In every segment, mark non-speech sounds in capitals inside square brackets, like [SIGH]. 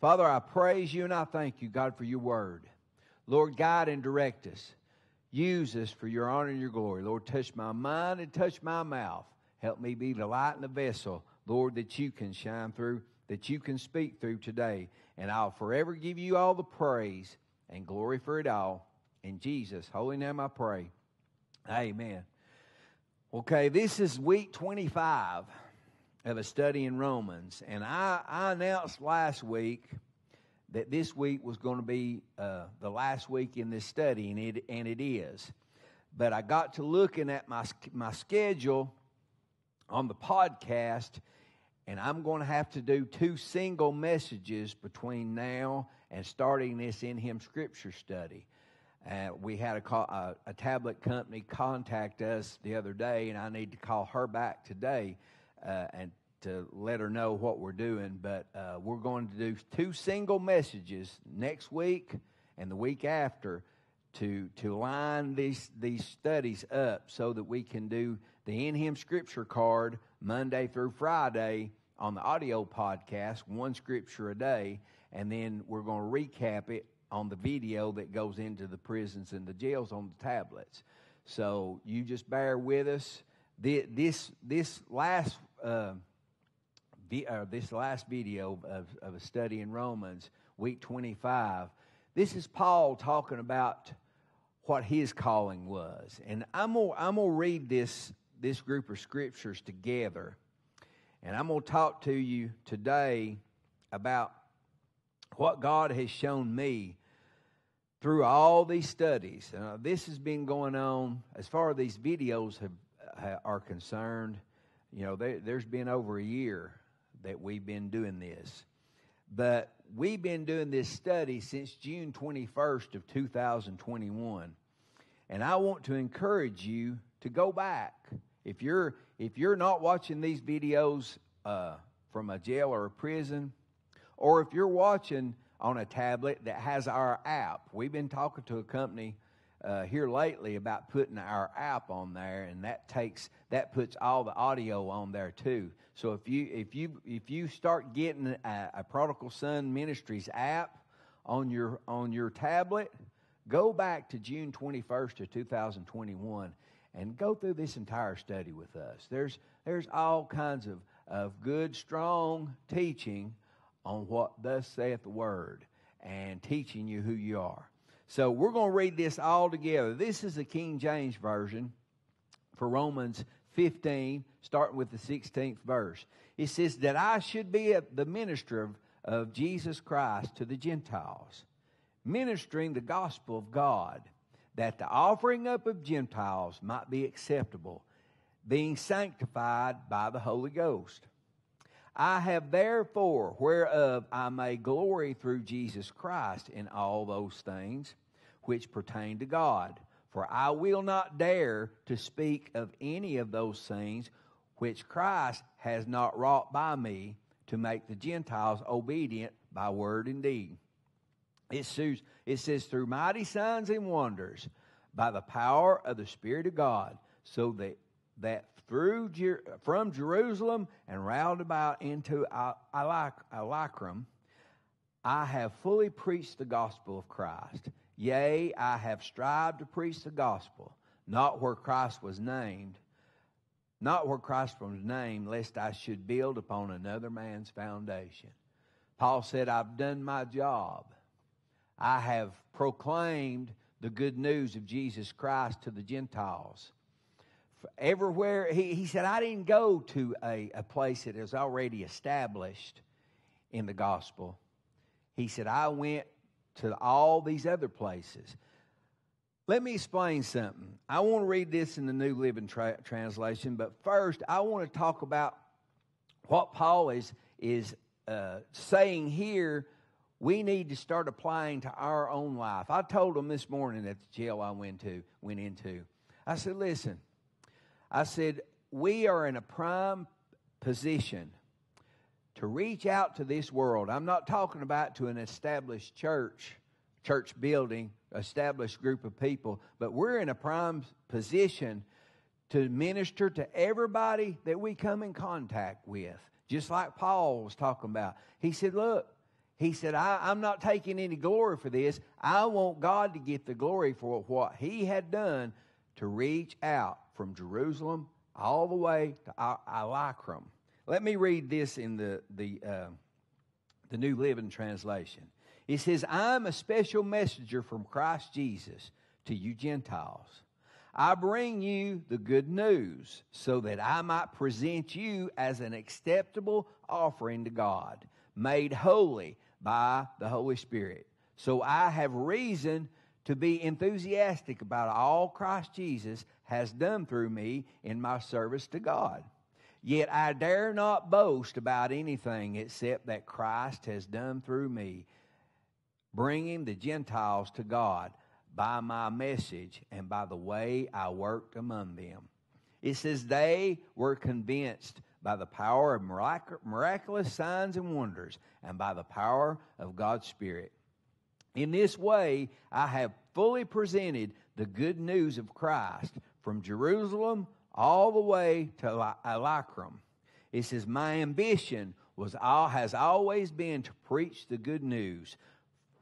Father, I praise you and I thank you, God, for your word. Lord, guide and direct us. Use us for your honor and your glory. Lord, touch my mind and touch my mouth. Help me be the light in the vessel, Lord, that you can shine through, that you can speak through today. And I'll forever give you all the praise and glory for it all. In Jesus' holy name I pray. Amen. Okay, this is week 25 of a study in Romans, and I, I announced last week that this week was going to be uh, the last week in this study, and it, and it is. But I got to looking at my, my schedule on the podcast, and I'm going to have to do two single messages between now and starting this In Him Scripture study. Uh, we had a, a, a tablet company contact us the other day, and I need to call her back today uh, and to let her know what we're doing. But uh, we're going to do two single messages next week and the week after to to line these these studies up so that we can do the In Him Scripture card Monday through Friday on the audio podcast, one scripture a day, and then we're going to recap it on the video that goes into the prisons and the jails on the tablets. So you just bear with us. This this, this last uh, uh, this last video of, of a study in Romans, week 25, this is Paul talking about what his calling was. And I'm going I'm to read this, this group of scriptures together. And I'm going to talk to you today about what God has shown me through all these studies. Now, uh, this has been going on as far as these videos have, ha, are concerned you know, there, there's been over a year that we've been doing this. But we've been doing this study since June 21st of 2021. And I want to encourage you to go back. If you're if you're not watching these videos uh, from a jail or a prison, or if you're watching on a tablet that has our app, we've been talking to a company uh, here lately about putting our app on there, and that takes that puts all the audio on there too. So if you if you if you start getting a, a Prodigal Son Ministries app on your on your tablet, go back to June 21st of 2021 and go through this entire study with us. There's there's all kinds of of good strong teaching on what thus saith the word and teaching you who you are. So we're going to read this all together. This is the King James Version for Romans 15, starting with the 16th verse. It says, That I should be the minister of, of Jesus Christ to the Gentiles, ministering the gospel of God, that the offering up of Gentiles might be acceptable, being sanctified by the Holy Ghost. I have therefore, whereof I may glory through Jesus Christ in all those things which pertain to God. For I will not dare to speak of any of those things which Christ has not wrought by me to make the Gentiles obedient by word and deed. It says, it says, through mighty signs and wonders, by the power of the Spirit of God, so that, that through Jer- from Jerusalem and round about into Elikrim, I have fully preached the gospel of Christ. Yea, I have strived to preach the gospel, not where Christ was named, not where Christ was named, lest I should build upon another man's foundation. Paul said, I've done my job. I have proclaimed the good news of Jesus Christ to the Gentiles everywhere. He, he said, I didn't go to a, a place that is already established in the gospel. He said, I went to all these other places. Let me explain something. I want to read this in the New Living Tra- Translation, but first I want to talk about what Paul is, is uh, saying here. We need to start applying to our own life. I told him this morning at the jail I went to went into. I said, "Listen, I said, we are in a prime position to reach out to this world. I'm not talking about to an established church, church building, established group of people, but we're in a prime position to minister to everybody that we come in contact with, just like Paul was talking about. He said, Look, he said, I, am not taking any glory for this. I want God to get the glory for what He had done to reach out from Jerusalem all the way to Elikrim. Let me read this in the, the, uh, the New Living Translation. It says, I'm a special messenger from Christ Jesus to you Gentiles. I bring you the good news so that I might present you as an acceptable offering to God, made holy by the Holy Spirit. So I have reason to be enthusiastic about all Christ Jesus has done through me in my service to God. Yet I dare not boast about anything except that Christ has done through me, bringing the Gentiles to God by my message and by the way I worked among them. It says, They were convinced by the power of miraculous signs and wonders and by the power of God's Spirit in this way, I have fully presented the good news of Christ from Jerusalem all the way to Elicrum. It says, My ambition was all, has always been to preach the good news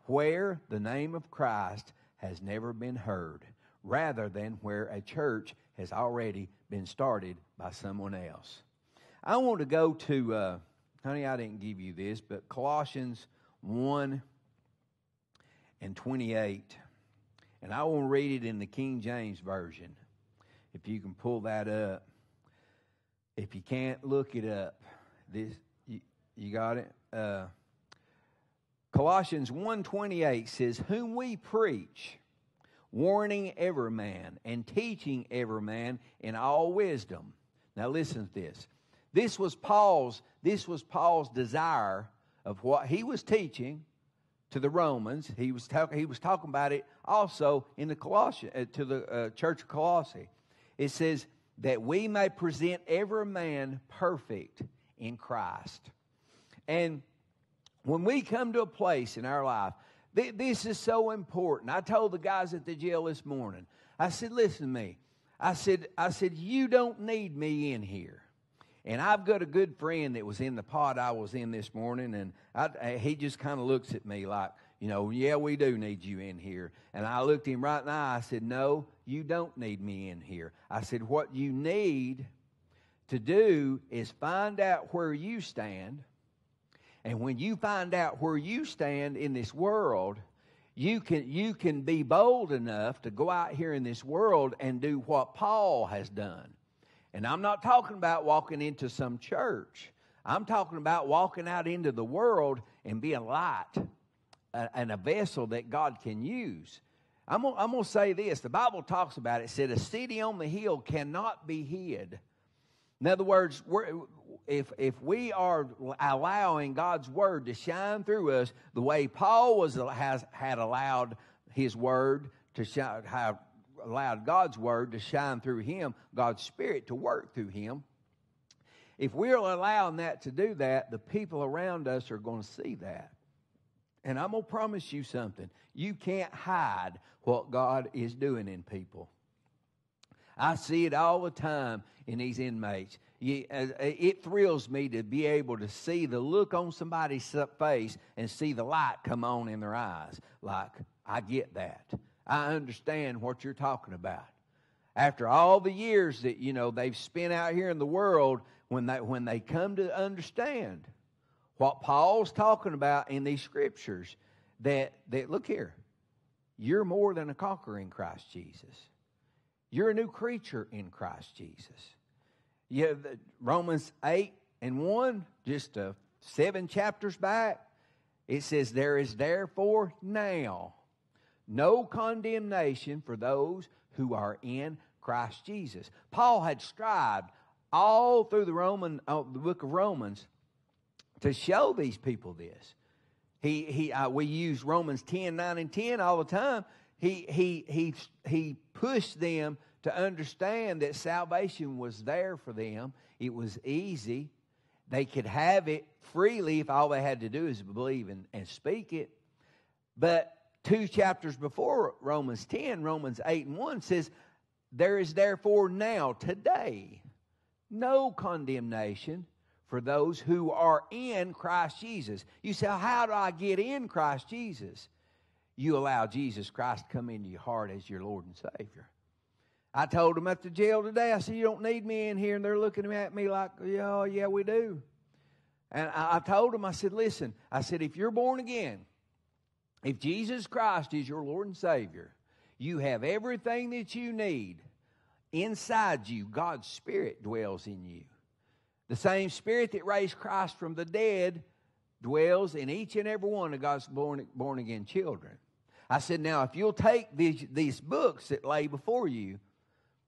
where the name of Christ has never been heard, rather than where a church has already been started by someone else. I want to go to, uh, honey, I didn't give you this, but Colossians 1 and 28. And I will read it in the King James Version. If you can pull that up. If you can't, look it up. This you, you got it? Uh, Colossians 1:28 says, "Whom we preach, warning every man and teaching every man in all wisdom." Now listen to this. This was Paul's this was Paul's desire of what he was teaching to the Romans. He was, talk, he was talking about it also in the Colossian, uh, to the uh, church of Colossae. It says, that we may present every man perfect in Christ. And when we come to a place in our life, th- this is so important. I told the guys at the jail this morning, I said, listen to me. I said, I said, you don't need me in here. And I've got a good friend that was in the pod I was in this morning, and I, he just kind of looks at me like, you know, yeah, we do need you in here. And I looked him right in the eye. I said, no, you don't need me in here. I said, what you need to do is find out where you stand. And when you find out where you stand in this world, you can, you can be bold enough to go out here in this world and do what Paul has done. And I'm not talking about walking into some church. I'm talking about walking out into the world and being light and a vessel that God can use. I'm gonna, I'm gonna say this. The Bible talks about it. it. Said a city on the hill cannot be hid. In other words, if if we are allowing God's word to shine through us the way Paul was has had allowed his word to shine, how allowed God's word to shine through him, God's spirit to work through him. If we're allowing that to do that, the people around us are going to see that. And I'm going to promise you something. You can't hide what God is doing in people. I see it all the time in these inmates. Uh, it thrills me to be able to see the look on somebody's face and see the light come on in their eyes. Like, I get that. I understand what you're talking about. After all the years that you know they've spent out here in the world, when they when they come to understand what Paul's talking about in these scriptures, that that look here, you're more than a conqueror in Christ Jesus. You're a new creature in Christ Jesus. Yeah, the, Romans eight and one, just uh, seven chapters back, it says, "There is therefore now." no condemnation for those who are in Christ Jesus. Paul had strived all through the Roman uh, the book of Romans to show these people this. He he uh, we use Romans 10 9 and 10 all the time. He he he he pushed them to understand that salvation was there for them. It was easy. They could have it freely if all they had to do is believe and, and speak it. But two chapters before Romans 10, Romans 8 and 1 says, There is therefore now, today, no condemnation for those who are in Christ Jesus. You say, How do I get in Christ Jesus? You allow Jesus Christ to come into your heart as your Lord and Savior. I told them at the jail today, I said, You don't need me in here. And they're looking at me like, Yeah, yeah, we do. And I, I told them, I said, Listen, I said, if you're born again, if Jesus Christ is your Lord and Savior, you have everything that you need inside you. God's Spirit dwells in you. The same Spirit that raised Christ from the dead dwells in each and every one of God's born, born again children. I said, now, if you'll take these, these books that lay before you,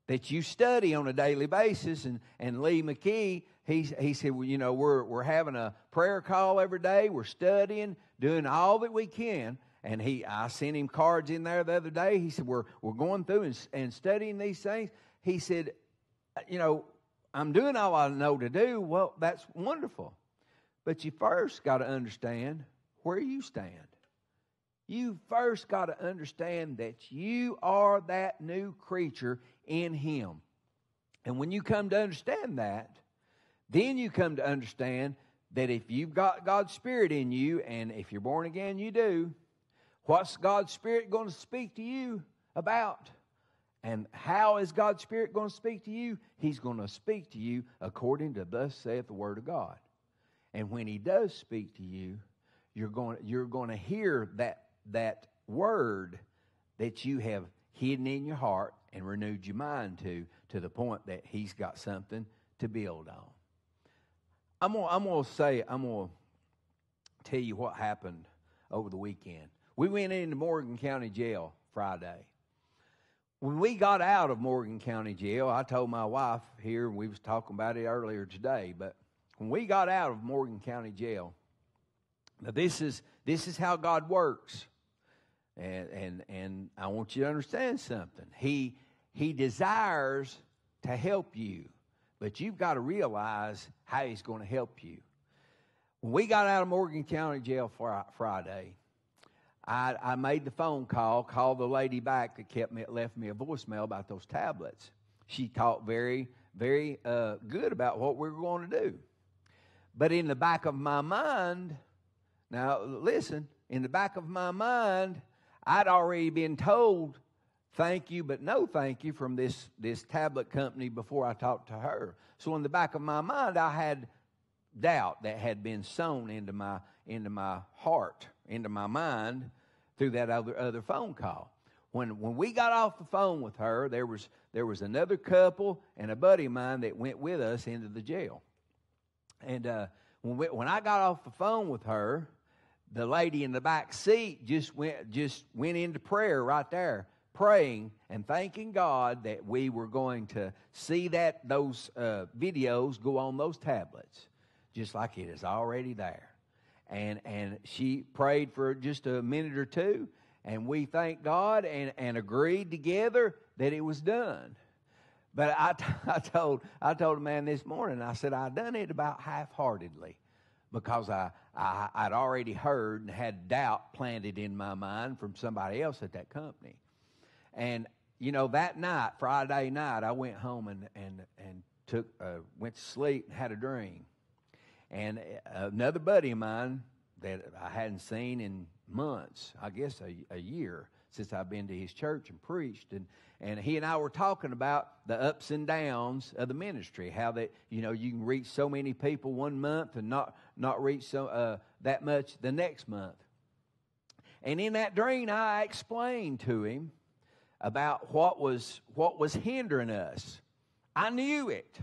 that you study on a daily basis, and, and Lee McKee, he, he said, well, you know, we're, we're having a prayer call every day, we're studying, doing all that we can and he I sent him cards in there the other day. He said, We're we're going through and, and studying these things. He said, you know, I'm doing all I know to do. Well, that's wonderful. But you first got to understand where you stand. You first got to understand that you are that new creature in Him. And when you come to understand that, then you come to understand that if you've got God's Spirit in you, and if you're born again, you do, What's God's Spirit going to speak to you about? And how is God's Spirit going to speak to you? He's going to speak to you according to thus saith the Word of God. And when He does speak to you, you're going, you're going to hear that, that Word that you have hidden in your heart and renewed your mind to, to the point that He's got something to build on. I'm going to I'm gonna say, I'm going to tell you what happened over the weekend. We went into Morgan County Jail Friday. When we got out of Morgan County Jail, I told my wife here, we was talking about it earlier today, but when we got out of Morgan County Jail, now this is this is how God works. And and and I want you to understand something. He he desires to help you, but you've got to realize how he's going to help you. When we got out of Morgan County Jail Friday, I, I made the phone call, called the lady back that kept me, left me a voicemail about those tablets. She talked very, very uh, good about what we were going to do. But in the back of my mind, now listen, in the back of my mind, I'd already been told thank you, but no thank you from this, this tablet company before I talked to her. So in the back of my mind, I had doubt that had been sown into my, into my heart, into my mind, through that other, other phone call. When, when we got off the phone with her, there was, there was another couple and a buddy of mine that went with us into the jail. And uh, when, we, when I got off the phone with her, the lady in the back seat just went, just went into prayer right there praying and thanking God that we were going to see that those uh, videos go on those tablets, just like it is already there and and she prayed for just a minute or two and we thanked god and, and agreed together that it was done but I, t- [LAUGHS] I told i told a man this morning i said i done it about half-heartedly because I, I i'd already heard and had doubt planted in my mind from somebody else at that company and you know that night friday night i went home and and and took uh, went to sleep and had a dream and uh, another buddy of mine that I hadn't seen in months, I guess a, a year since I've been to his church and preached. And, and he and I were talking about the ups and downs of the ministry, how that, you know, you can reach so many people one month and not, not reach so, uh, that much the next month. And in that dream, I explained to him about what was, what was hindering us. I knew it.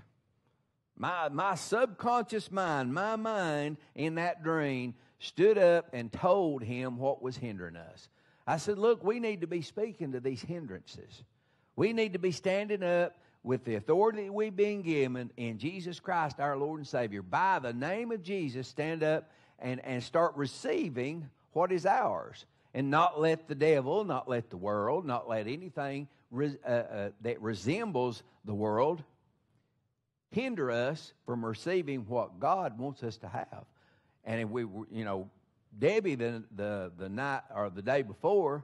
My, my subconscious mind, my mind in that dream stood up and told him what was hindering us. I said, Look, we need to be speaking to these hindrances. We need to be standing up with the authority that we've been given in Jesus Christ, our Lord and Savior. By the name of Jesus, stand up and, and start receiving what is ours. And not let the devil, not let the world, not let anything uh, uh, that resembles the world hinder us from receiving what God wants us to have. And if we, you know, Debbie the, the, the night or the day before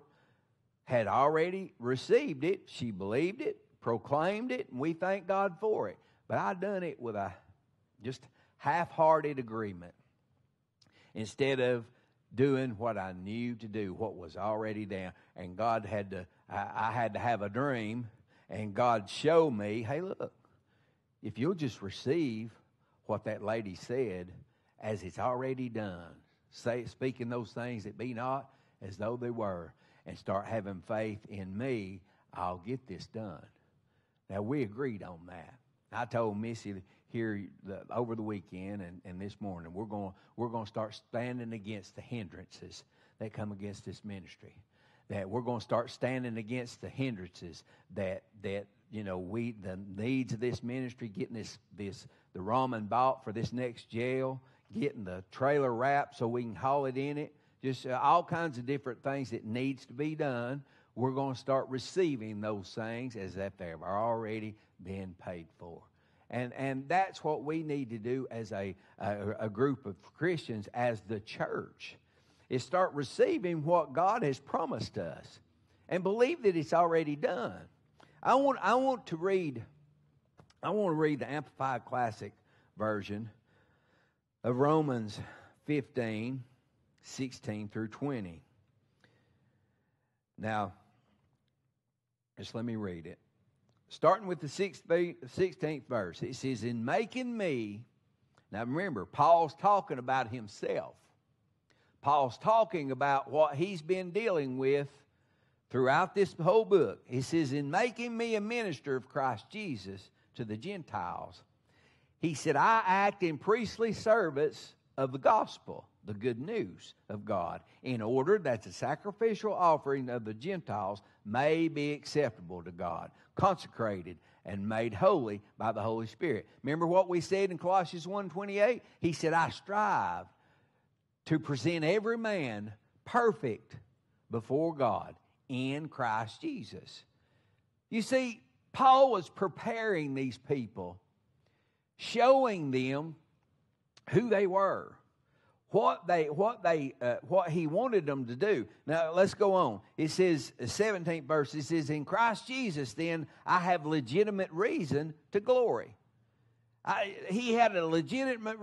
had already received it. She believed it, proclaimed it, and we thank God for it. But I done it with a just half hearted agreement instead of doing what I knew to do, what was already there. And God had to, I, I had to have a dream, and God showed me, hey, look, if you'll just receive what that lady said as it's already done, say, speaking those things that be not as though they were, and start having faith in me, I'll get this done. Now, we agreed on that. I told Missy here the, over the weekend and, and this morning, we're going we're going to start standing against the hindrances that come against this ministry. That we're going to start standing against the hindrances that that you know, we the needs of this ministry, getting this this the ramen bought for this next jail, getting the trailer wrapped so we can haul it in it. Just uh, all kinds of different things that needs to be done. We're going to start receiving those things as if they have already been paid for. And, and that's what we need to do as a, a, a group of Christians, as the church, is start receiving what God has promised us and believe that it's already done. I want, I want to read, I want to read the Amplified Classic version of Romans 15, 16 through 20. Now, just let me read it. Starting with the 16th verse, it says, In making me, now remember, Paul's talking about himself. Paul's talking about what he's been dealing with throughout this whole book, he says, In making me a minister of Christ Jesus to the Gentiles, he said, I act in priestly service of the gospel, the good news of God, in order that the sacrificial offering of the Gentiles may be acceptable to God, consecrated and made holy by the Holy Spirit. Remember what we said in Colossians 1:28? He said, I strive to present every man perfect before God in Christ Jesus. You see, Paul was preparing these people, showing them who they were, what they what they uh, what he wanted them to do. Now let's go on. It says 17th uh, verse. It says, "In Christ Jesus, then I have legitimate reason to glory." I, he had a legitimate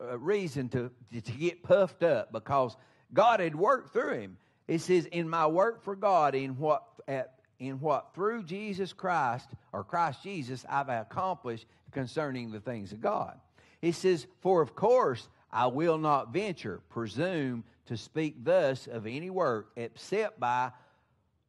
uh, reason to, to get puffed up because God had worked through him. It says, In my work for God, in what, at, in what through Jesus Christ or Christ Jesus I've accomplished concerning the things of God. It says, For of course I will not venture, presume to speak thus of any work except by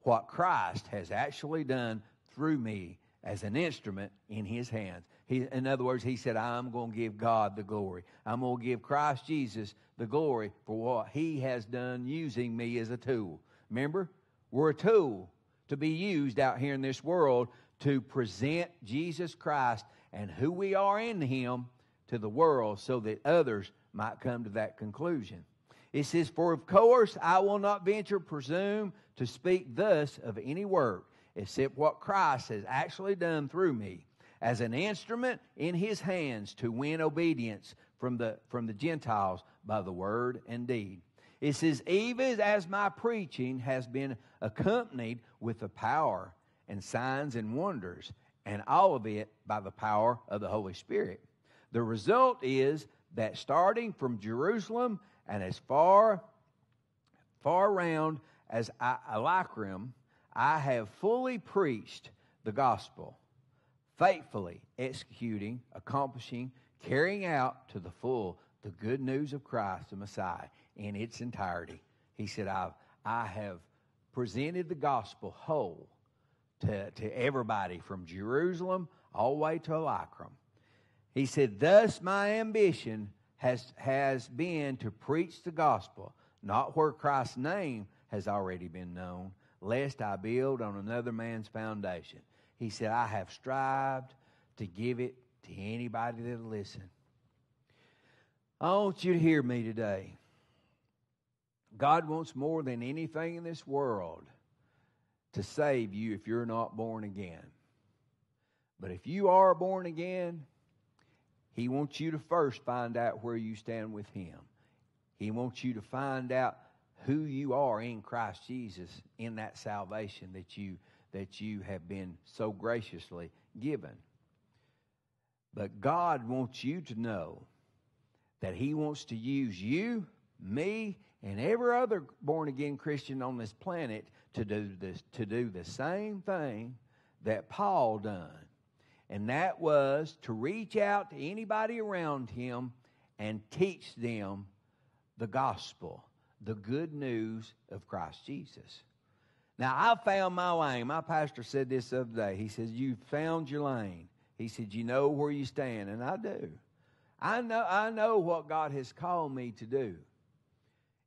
what Christ has actually done through me as an instrument in his hands. He, in other words, he said, I'm going to give God the glory. I'm going to give Christ Jesus the glory for what he has done using me as a tool. Remember, we're a tool to be used out here in this world to present Jesus Christ and who we are in him to the world so that others might come to that conclusion. It says, For of course I will not venture presume to speak thus of any work, except what Christ has actually done through me as an instrument in his hands to win obedience from the, from the Gentiles by the word and deed. It says, even as my preaching has been accompanied with the power and signs and wonders, and all of it by the power of the Holy Spirit. The result is that starting from Jerusalem and as far, far round as I, I have fully preached the gospel faithfully executing, accomplishing, carrying out to the full the good news of Christ the Messiah in its entirety. He said, I've, I have presented the gospel whole to, to everybody from Jerusalem all the way to Elikram. He said, Thus my ambition has, has been to preach the gospel, not where Christ's name has already been known, lest I build on another man's foundation. He said, I have strived to give it to anybody that'll listen. I want you to hear me today. God wants more than anything in this world to save you if you're not born again. But if you are born again, He wants you to first find out where you stand with Him. He wants you to find out who you are in Christ Jesus in that salvation that you that you have been so graciously given. But God wants you to know that He wants to use you, me, and every other born again Christian on this planet to do this to do the same thing that Paul done. And that was to reach out to anybody around him and teach them the gospel, the good news of Christ Jesus. Now, I found my lane. My pastor said this the other day. He says, You found your lane. He said, You know where you stand. And I do. I know, I know what God has called me to do,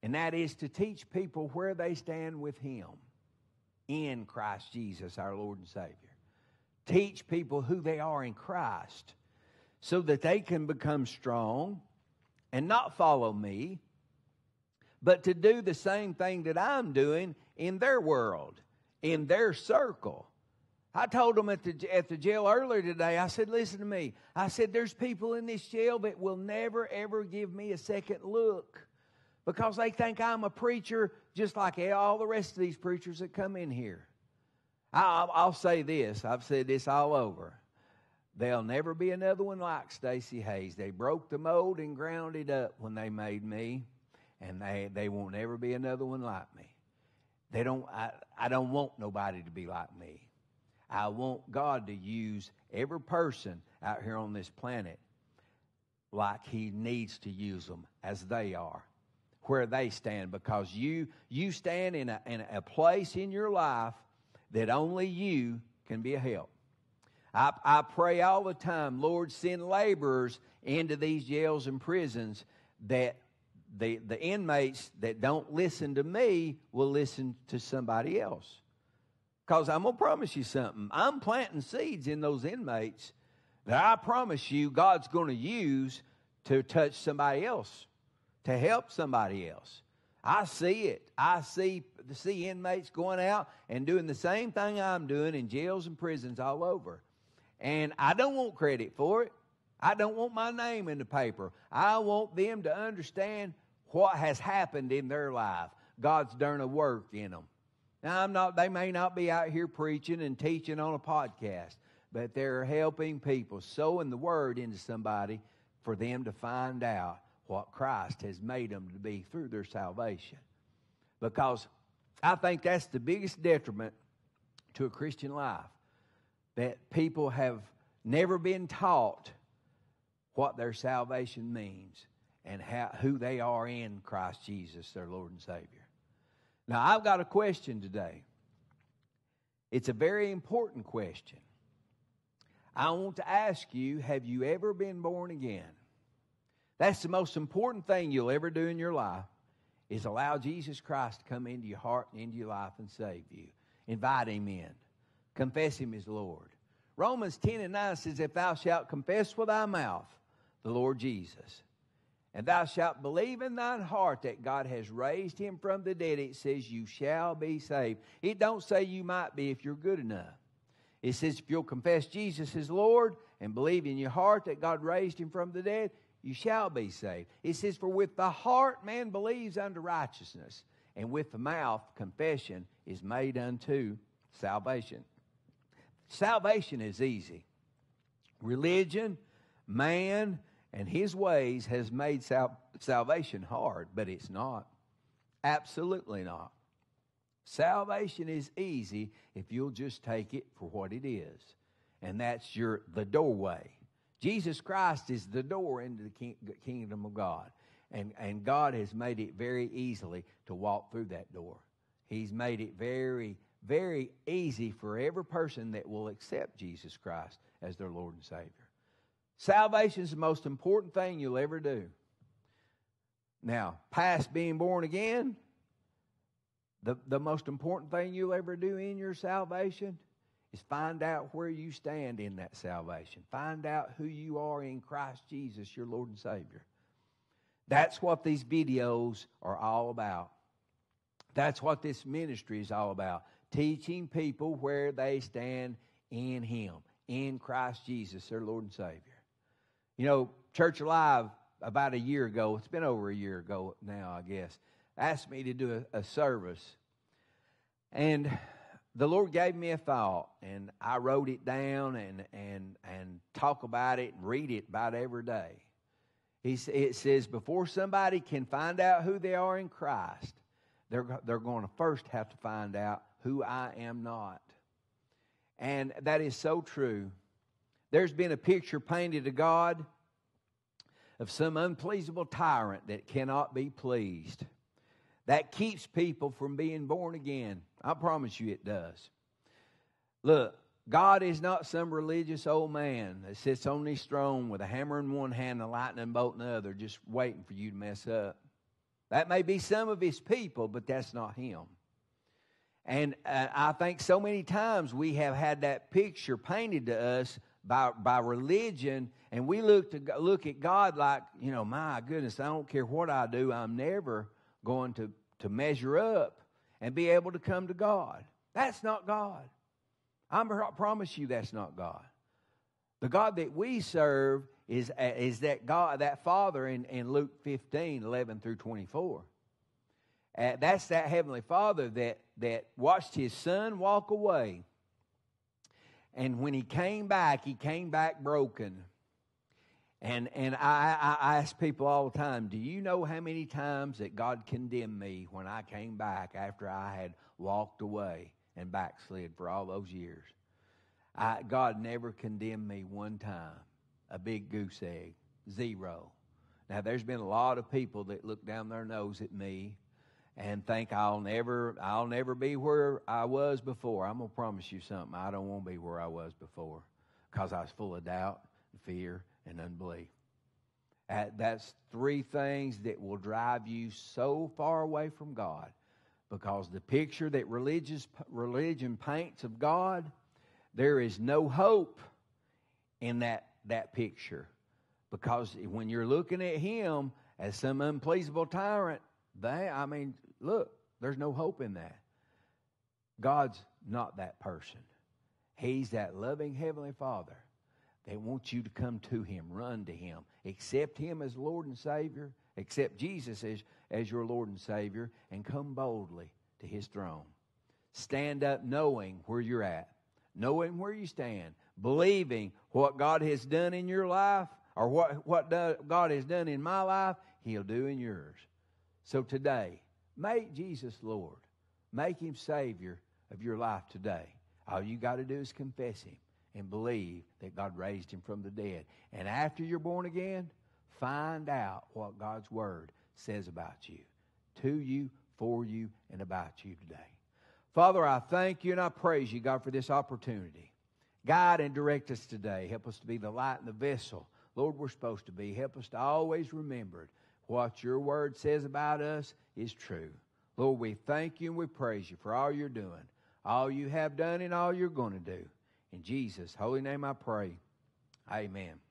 and that is to teach people where they stand with Him in Christ Jesus, our Lord and Savior. Teach people who they are in Christ so that they can become strong and not follow me, but to do the same thing that I'm doing in their world, in their circle. I told them at the, at the jail earlier today, I said, listen to me. I said, there's people in this jail that will never, ever give me a second look because they think I'm a preacher just like all the rest of these preachers that come in here. I, will say this I've said this all over. There'll never be another one like Stacy Hayes. They broke the mold and ground it up when they made me, and they, they won't ever be another one like me. They don't, I, I don't want nobody to be like me. I want God to use every person out here on this planet like He needs to use them as they are, where they stand, because you, you stand in a, in a place in your life that only you can be a help. I, I pray all the time, Lord, send laborers into these jails and prisons that the, the inmates that don't listen to me will listen to somebody else. Because I'm going to promise you something. I'm planting seeds in those inmates that I promise you God's going to use to touch somebody else, to help somebody else. I see it. I see see inmates going out and doing the same thing I'm doing in jails and prisons all over. And I don't want credit for it. I don't want my name in the paper. I want them to understand what has happened in their life. God's done a work in them. Now, I'm not, they may not be out here preaching and teaching on a podcast, but they're helping people, sowing the word into somebody for them to find out what Christ has made them to be through their salvation. Because I think that's the biggest detriment to a Christian life that people have never been taught what their salvation means and how, who they are in Christ Jesus, their Lord and Savior. Now, I've got a question today. It's a very important question. I want to ask you have you ever been born again? That's the most important thing you'll ever do in your life is allow Jesus Christ to come into your heart and into your life and save you. Invite him in. Confess him as Lord. Romans 10 and 9 says, If thou shalt confess with thy mouth the Lord Jesus and thou shalt believe in thine heart that God has raised him from the dead, it says you shall be saved. It don't say you might be if you're good enough. It says if you'll confess Jesus as Lord and believe in your heart that God raised him from the dead, you shall be saved. It says, For with the heart man believes unto righteousness, and with the mouth confession is made unto salvation. Salvation is easy. Religion, man, and his ways has made sal- salvation hard, but it's not. Absolutely not. Salvation is easy if you'll just take it for what it is. And that's your the doorway. Jesus Christ is the door into the king, kingdom of God. And, and God has made it very easily to walk through that door. He's made it very, very easy for every person that will accept Jesus Christ as their Lord and Savior. Salvation is the most important thing you'll ever do. Now, past being born again, the, the most important thing you'll ever do in your salvation is find out where you stand in that salvation. Find out who you are in Christ Jesus, your Lord and Savior. That's what these videos are all about. That's what this ministry is all about teaching people where they stand in Him, in Christ Jesus, their Lord and Savior. You know, Church Alive about a year ago, it's been over a year ago now, I guess, asked me to do a, a service. And the Lord gave me a thought, and I wrote it down and, and, and talk about it and read it about every day. He, it says, before somebody can find out who they are in Christ, they're, they're going to first have to find out who I am not. And that is so true. There's been a picture painted of God of some unpleasable tyrant that cannot be pleased. That keeps people from being born again. I promise you it does. Look, God is not some religious old man that sits on his throne with a hammer in one hand and a lightning bolt in the other, just waiting for you to mess up. That may be some of his people, but that's not him. And uh, I think so many times we have had that picture painted to us by, by religion, and we look, to, look at God like, you know, my goodness, I don't care what I do, I'm never going to, to measure up and be able to come to God. That's not God. i promise you that's not God. The God that we serve is, uh, is that God, that Father in, in Luke 15, 11 through 24. Uh, that's that Heavenly Father that, that watched His Son walk away and when he came back, he came back broken. And, and I, I ask people all the time, do you know how many times that God condemned me when I came back after I had walked away and backslid for all those years? I, God never condemned me one time, a big goose egg, zero. Now, there's been a lot of people that look down their nose at me and think I'll never I'll never be where I was before. I'm gonna promise you something. I don't want to be where I was before because I was full of doubt, fear, and unbelief. That's three things that will drive you so far away from God because the picture that religious religion paints of God, there is no hope in that that picture because when you're looking at him as some unpleasable tyrant, they I mean Look, there's no hope in that. God's not that person. He's that loving Heavenly Father. They want you to come to Him, run to Him, accept Him as Lord and Savior, accept Jesus as, as your Lord and Savior, and come boldly to His throne. Stand up knowing where you're at, knowing where you stand, believing what God has done in your life or what, what God has done in my life, He'll do in yours. So today, Make Jesus Lord. Make him Savior of your life today. All you got to do is confess him and believe that God raised him from the dead. And after you're born again, find out what God's Word says about you, to you, for you, and about you today. Father, I thank you and I praise you, God, for this opportunity. Guide and direct us today. Help us to be the light in the vessel. Lord, we're supposed to be. Help us to always remember what your word says about us is true. Lord, we thank you and we praise you for all you're doing, all you have done, and all you're going to do. In Jesus' holy name I pray. Amen.